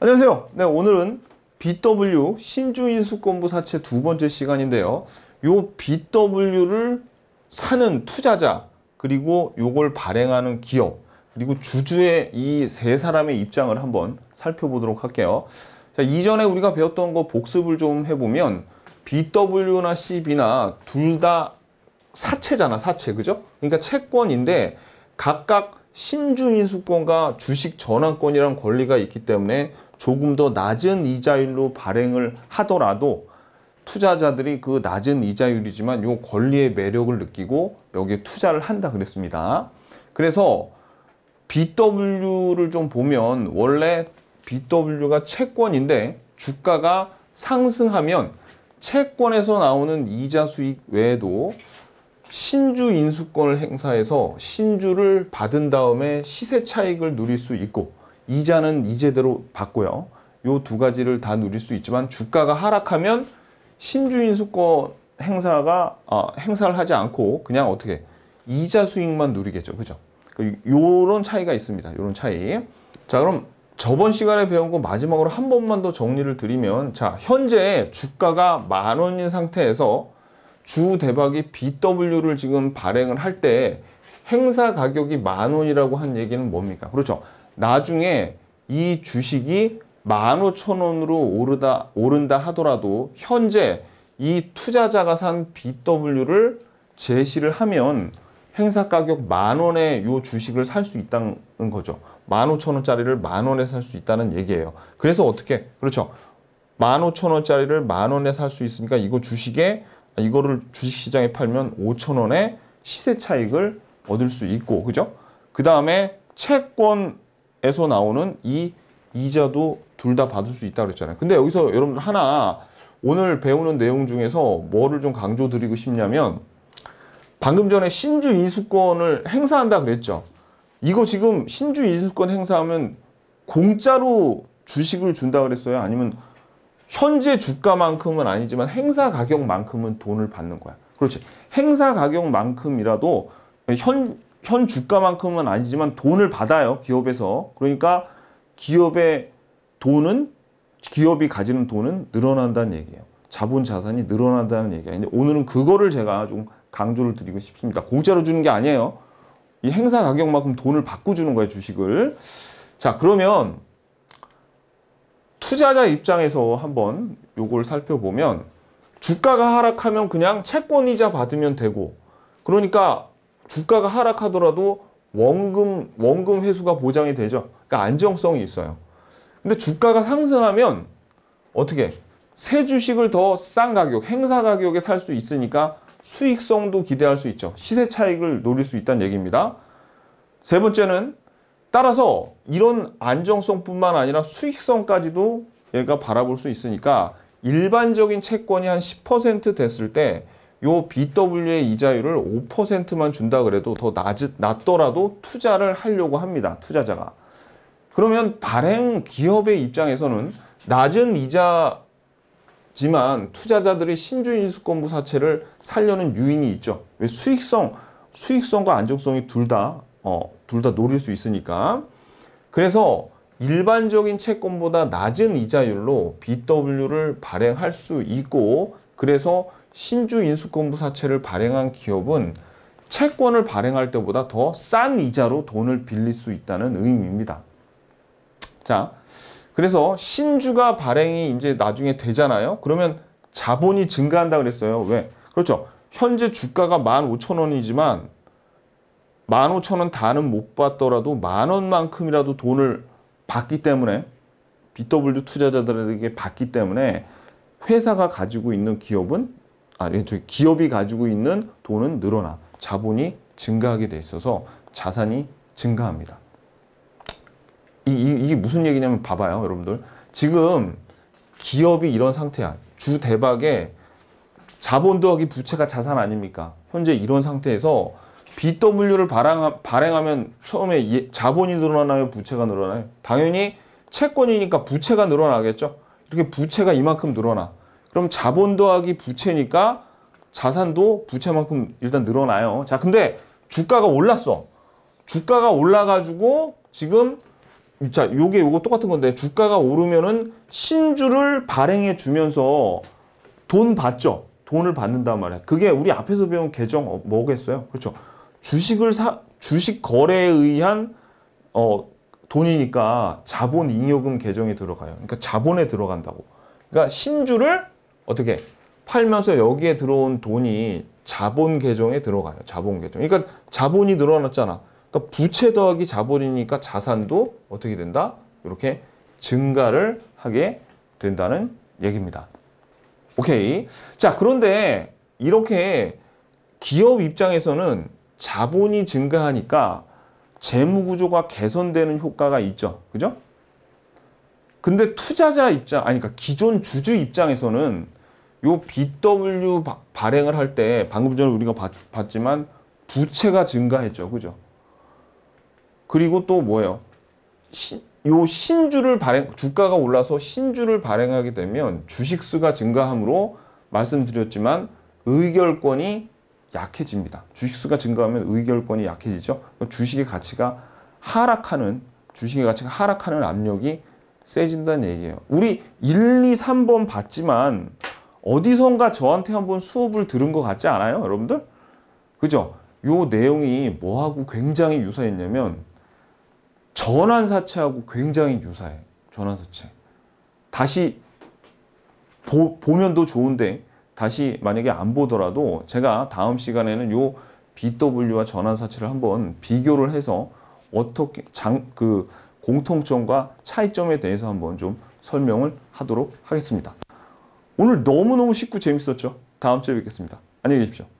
안녕하세요. 네, 오늘은 BW 신주인수권부 사채 두 번째 시간인데요. 요 BW를 사는 투자자 그리고 요걸 발행하는 기업 그리고 주주의 이 세 사람의 입장을 한번 살펴보도록 할게요. 자, 이전에 우리가 배웠던 거 복습을 좀 해보면 BW나 CB나 둘 다 사채잖아, 사채. 그죠? 그러니까 채권인데 각각 신주인수권과 주식 전환권이란 권리가 있기 때문에 조금 더 낮은 이자율로 발행을 하더라도 투자자들이 그 낮은 이자율이지만 요 권리의 매력을 느끼고 여기에 투자를 한다 그랬습니다. 그래서 BW를 좀 보면 원래 BW가 채권인데 주가가 상승하면 채권에서 나오는 이자 수익 외에도 신주 인수권을 행사해서 신주를 받은 다음에 시세 차익을 누릴 수 있고 이자는 이제대로 받고요. 요 두 가지를 다 누릴 수 있지만 주가가 하락하면 신주 인수권 행사가 아, 행사를 하지 않고 그냥 어떻게 이자 수익만 누리겠죠. 그죠? 그 요런 차이가 있습니다. 요런 차이. 자, 그럼 저번 시간에 배운 거 마지막으로 한 번만 더 정리를 드리면 자, 현재 주가가 만 원인 상태에서 주 대박이 BW를 지금 발행을 할 때 행사 가격이 만 원이라고 한 얘기는 뭡니까? 그렇죠. 나중에 이 주식이 만 오천 원으로 오르다, 오른다 하더라도 현재 이 투자자가 산 BW를 제시를 하면 행사 가격 만 원에 이 주식을 살 수 있다는 거죠. 만 오천 원짜리를 만 원에 살 수 있다는 얘기예요. 그래서 어떻게? 그렇죠. 만 오천 원짜리를 만 원에 살 수 있으니까 이거 주식에 이거를 주식시장에 팔면 5천 원의 시세 차익을 얻을 수 있고 그죠? 그 다음에 채권에서 나오는 이 이자도 둘 다 받을 수 있다고 그랬잖아요. 근데 여기서 여러분들 하나 오늘 배우는 내용 중에서 뭐를 좀 강조 드리고 싶냐면 방금 전에 신주 인수권을 행사한다 그랬죠. 이거 지금 신주 인수권 행사하면 공짜로 주식을 준다 그랬어요? 아니면 현재 주가만큼은 아니지만 행사 가격만큼은 돈을 받는 거야. 그렇지. 행사 가격만큼이라도 현, 현 주가만큼은 아니지만 돈을 받아요. 기업에서. 그러니까 기업의 돈은 기업이 가지는 돈은 늘어난다는 얘기예요. 자본 자산이 늘어난다는 얘기야. 근데 오늘은 그거를 제가 좀 강조를 드리고 싶습니다. 공짜로 주는 게 아니에요. 이 행사 가격만큼 돈을 받고 주는 거예요, 주식을. 자, 그러면 투자자 입장에서 한번 요걸 살펴보면 주가가 하락하면 그냥 채권이자 받으면 되고 그러니까 주가가 하락하더라도 원금 원금 회수가 보장이 되죠. 그러니까 안정성이 있어요. 근데 주가가 상승하면 어떻게 새 주식을 더 싼 가격, 행사 가격에 살 수 있으니까 수익성도 기대할 수 있죠. 시세 차익을 노릴 수 있다는 얘기입니다. 세 번째는 따라서 이런 안정성뿐만 아니라 수익성까지도 얘가 바라볼 수 있으니까 일반적인 채권이 한 10% 됐을 때 요 BW의 이자율을 5%만 준다 그래도 더 낮, 낮더라도 투자를 하려고 합니다. 투자자가. 그러면 발행 기업의 입장에서는 낮은 이자지만 투자자들의 신주인수권부 사채를 살려는 유인이 있죠. 왜 수익성, 수익성과 안정성이 둘다 어, 둘 다 노릴 수 있으니까. 그래서 일반적인 채권보다 낮은 이자율로 BW를 발행할 수 있고 그래서 신주 인수권부 사채를 발행한 기업은 채권을 발행할 때보다 더 싼 이자로 돈을 빌릴 수 있다는 의미입니다. 자, 그래서 신주가 발행이 이제 나중에 되잖아요. 그러면 자본이 증가한다 그랬어요. 왜? 그렇죠. 현재 주가가 15,000원이지만 1 5 0 0 0원 다는 못 받더라도 만 원만큼이라도 돈을 받기 때문에 BW 투자자들에게 받기 때문에 회사가 가지고 있는 기업은 아니 예, 기업이 가지고 있는 돈은 늘어나 자본이 증가하게 돼 있어서 자산이 증가합니다. 이, 이, 이게 무슨 얘기냐면 봐봐요 여러분들 지금 기업이 이런 상태야 주 대박에 자본 더하기 부채가 자산 아닙니까 현재 이런 상태에서 BW를 발행, 발행하면 처음에 예, 자본이 늘어나요? 부채가 늘어나요? 당연히 채권이니까 부채가 늘어나겠죠. 이렇게 부채가 이만큼 늘어나. 그럼 자본 더하기 부채니까 자산도 부채만큼 일단 늘어나요. 자, 근데 주가가 올랐어. 주가가 올라가지고 지금 자, 요게 요거 똑같은 건데 주가가 오르면은 신주를 발행해 주면서 돈 받죠. 돈을 받는단 말이야. 그게 우리 앞에서 배운 계정 어, 뭐겠어요? 그렇죠. 주식을 사 주식 거래에 의한 어 돈이니까 자본 잉여금 계정에 들어가요. 그러니까 자본에 들어간다고. 그러니까 신주를 어떻게 팔면서 여기에 들어온 돈이 자본 계정에 들어가요. 자본 계정. 그러니까 자본이 늘어났잖아. 그러니까 부채 더하기 자본이니까 자산도 어떻게 된다? 이렇게 증가를 하게 된다는 얘기입니다. 오케이. 자, 그런데 이렇게 기업 입장에서는 자본이 증가하니까 재무 구조가 개선되는 효과가 있죠. 그죠? 근데 투자자 입장, 아니 그러니까 기존 주주 입장에서는 요 BW 발행을 할 때 방금 전에 우리가 봤, 지만 부채가 증가했죠. 그죠? 그리고 또 뭐예요? 요 신주를 발행 주가가 올라서 신주를 발행하게 되면 주식수가 증가하므로 말씀드렸지만 의결권이 약해집니다. 주식수가 증가하면 의결권이 약해지죠. 주식의 가치가 하락하는 주식의 가치가 하락하는 압력이 세진다는 얘기예요. 우리 1, 2, 3번 봤지만 어디선가 저한테 한번 수업을 들은 것 같지 않아요? 여러분들? 그죠? 요 내용이 뭐하고 굉장히 유사했냐면 전환사채하고 굉장히 유사해. 전환사채. 다시 보, 보면 더 좋은데 다시 만약에 안 보더라도 제가 다음 시간에는 요 BW와 전환사치를 한번 비교를 해서 어떻게 장 그 공통점과 차이점에 대해서 한번 좀 설명을 하도록 하겠습니다. 오늘 너무너무 쉽고 재밌었죠? 다음 주에 뵙겠습니다. 안녕히 계십시오.